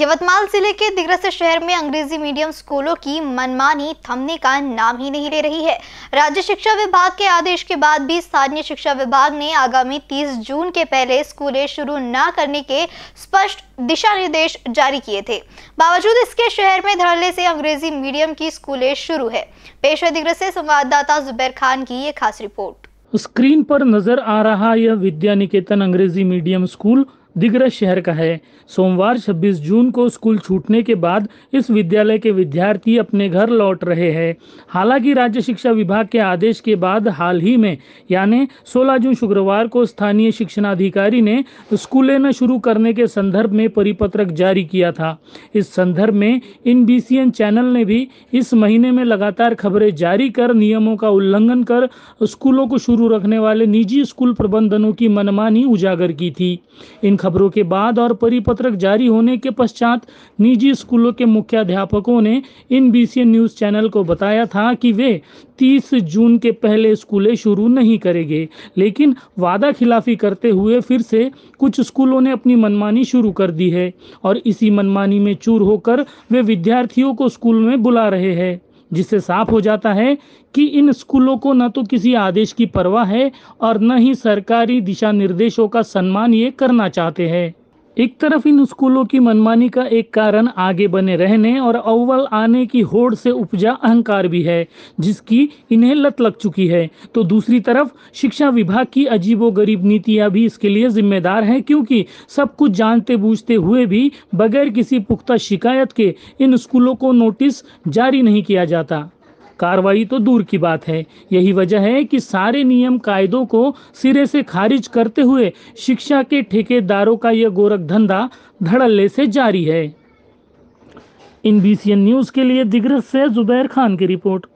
यवतमाल जिले के दिग्रस शहर में अंग्रेजी मीडियम स्कूलों की मनमानी थमने का नाम ही नहीं ले रही है राज्य शिक्षा विभाग के आदेश के बाद भी स्थानीय शिक्षा विभाग ने आगामी 30 जून के पहले स्कूलें शुरू न करने के स्पष्ट दिशा निर्देश जारी किए थे बावजूद इसके शहर में धड़ल्ले से अंग्रेजी मीडियम की स्कूलें शुरू है पेश है दिग्रस संवाददाता जुबैर खान की ये खास रिपोर्ट स्क्रीन पर नजर आ रहा यह विद्या निकेतन अंग्रेजी मीडियम स्कूल दिग्रस शहर का है सोमवार 26 जून को स्कूल छूटने के बाद इस विद्यालय के विद्यार्थी अपने घर लौट रहे हैं हालांकि राज्य शिक्षा विभाग के आदेश के बाद हाल ही में यानी 16 जून शुक्रवार को स्थानीय शिक्षणाधिकारी ने स्कूलें न शुरू करने के संदर्भ में परिपत्रक जारी किया था इस संदर्भ में इन बी चैनल ने भी इस महीने में लगातार खबरें जारी कर नियमों का उल्लंघन कर स्कूलों को शुरू रखने वाले निजी स्कूल प्रबंधनों की मनमानी उजागर की थी इन खबरों के बाद और परिपत्रक जारी होने के पश्चात निजी स्कूलों के मुख्याध्यापकों ने इन बी न्यूज़ चैनल को बताया था कि वे 30 जून के पहले स्कूलें शुरू नहीं करेंगे लेकिन वादा खिलाफी करते हुए फिर से कुछ स्कूलों ने अपनी मनमानी शुरू कर दी है और इसी मनमानी में चूर होकर वे विद्यार्थियों को स्कूल में बुला रहे हैं जिससे साफ हो जाता है कि इन स्कूलों को न तो किसी आदेश की परवाह है और न ही सरकारी दिशा निर्देशों का सम्मान ये करना चाहते हैं एक तरफ इन स्कूलों की मनमानी का एक कारण आगे बने रहने और अव्वल आने की होड़ से उपजा अहंकार भी है जिसकी इन्हें लत लग चुकी है तो दूसरी तरफ शिक्षा विभाग की अजीबो गरीब नीतियां भी इसके लिए जिम्मेदार हैं क्योंकि सब कुछ जानते बूझते हुए भी बगैर किसी पुख्ता शिकायत के इन स्कूलों को नोटिस जारी नहीं किया जाता कार्रवाई तो दूर की बात है यही वजह है कि सारे नियम कायदों को सिरे से खारिज करते हुए शिक्षा के ठेकेदारों का यह गोरख धंधा धड़ल्ले से जारी है इन बी न्यूज़ के लिए दिग्रस से जुबैर खान की रिपोर्ट